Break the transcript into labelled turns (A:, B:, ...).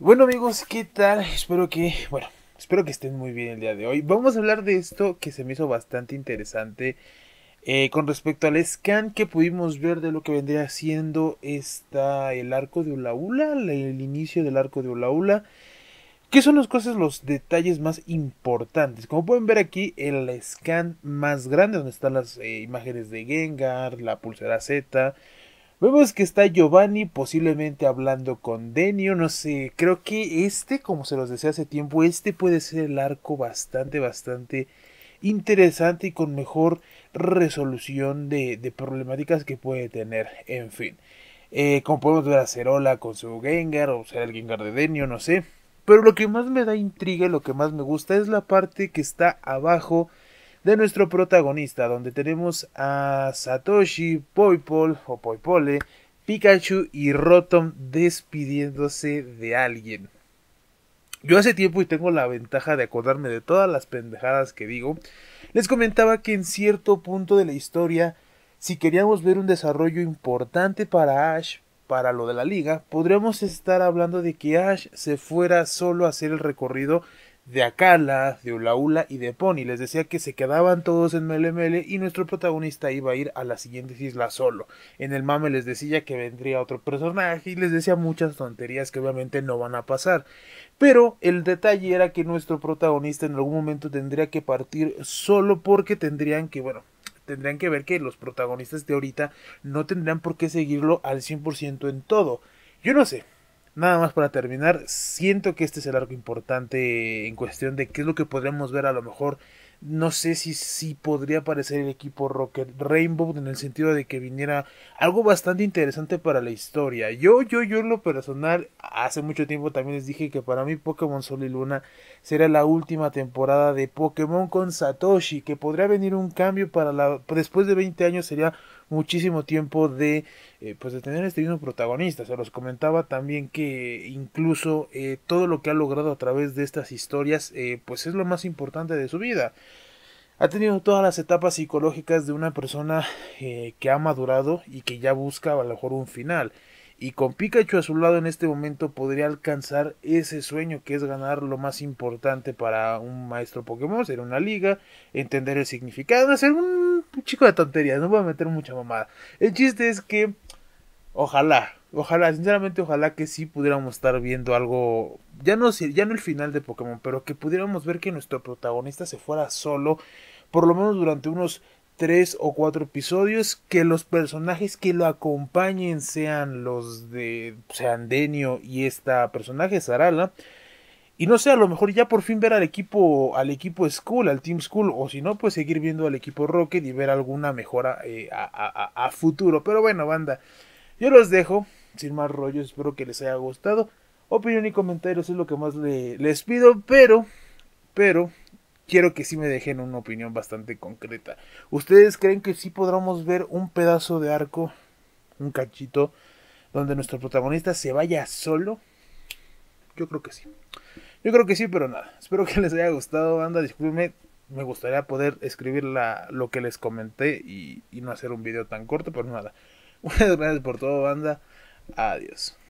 A: Bueno amigos, ¿qué tal? Espero que, bueno, espero que estén muy bien el día de hoy. Vamos a hablar de esto que se me hizo bastante interesante eh, con respecto al scan que pudimos ver de lo que vendría siendo el arco de Ulaula, el inicio del arco de Ulaula. que son las cosas, los detalles más importantes? Como pueden ver aquí, el scan más grande donde están las eh, imágenes de Gengar, la pulsera Z, Vemos que está Giovanni posiblemente hablando con Denio, no sé, creo que este, como se los decía hace tiempo, este puede ser el arco bastante, bastante interesante y con mejor resolución de, de problemáticas que puede tener, en fin. Eh, como podemos ver a Cerola con su Gengar o sea, el Gengar de Denio, no sé. Pero lo que más me da intriga, y lo que más me gusta es la parte que está abajo de nuestro protagonista, donde tenemos a Satoshi, Poipol o Poipole, Pikachu y Rotom despidiéndose de alguien. Yo hace tiempo y tengo la ventaja de acordarme de todas las pendejadas que digo, les comentaba que en cierto punto de la historia, si queríamos ver un desarrollo importante para Ash, para lo de la liga, podríamos estar hablando de que Ash se fuera solo a hacer el recorrido de Akala, de Ulaula y de Pony. Les decía que se quedaban todos en Melemele y nuestro protagonista iba a ir a la siguiente isla solo. En el mame les decía que vendría otro personaje y les decía muchas tonterías que obviamente no van a pasar. Pero el detalle era que nuestro protagonista en algún momento tendría que partir solo porque tendrían que, bueno, tendrían que ver que los protagonistas de ahorita no tendrían por qué seguirlo al 100% en todo. Yo no sé, Nada más para terminar, siento que este es el arco importante en cuestión de qué es lo que podremos ver a lo mejor. No sé si, si podría aparecer el equipo Rocket Rainbow en el sentido de que viniera algo bastante interesante para la historia. Yo, yo, yo en lo personal, hace mucho tiempo también les dije que para mí Pokémon Sol y Luna sería la última temporada de Pokémon con Satoshi, que podría venir un cambio para la... después de 20 años sería muchísimo tiempo de, eh, pues de tener este mismo protagonista. Se los comentaba también que incluso eh, todo lo que ha logrado a través de estas historias, eh, pues es lo más importante de su vida. Ha tenido todas las etapas psicológicas de una persona que ha madurado y que ya busca a lo mejor un final. Y con Pikachu a su lado en este momento podría alcanzar ese sueño que es ganar lo más importante para un maestro Pokémon, ser una liga, entender el significado, hacer un un chico de tonterías, no voy a meter mucha mamada. El chiste es que ojalá, ojalá, sinceramente ojalá que sí pudiéramos estar viendo algo, ya no, ya no el final de Pokémon, pero que pudiéramos ver que nuestro protagonista se fuera solo, por lo menos durante unos tres o cuatro episodios, que los personajes que lo acompañen sean los de, sean Denio y esta personaje, Sarala, y no sé, a lo mejor ya por fin ver al equipo, al equipo School, al Team School, o si no, pues seguir viendo al equipo Rocket y ver alguna mejora eh, a, futuro. Pero bueno, banda, yo los dejo, sin más rollo, espero que les haya gustado. Opinión y comentarios es lo que más les pido, pero, pero, quiero que sí me dejen una opinión bastante concreta. ¿Ustedes creen que sí podremos ver un pedazo de arco, un cachito, donde nuestro protagonista se vaya solo? Yo creo que sí. Yo creo que sí, pero nada. Espero que les haya gustado, banda. disculpenme, me gustaría poder escribir lo que les comenté y, y no hacer un video tan corto, pero nada. Muchas gracias por todo, banda. Adiós.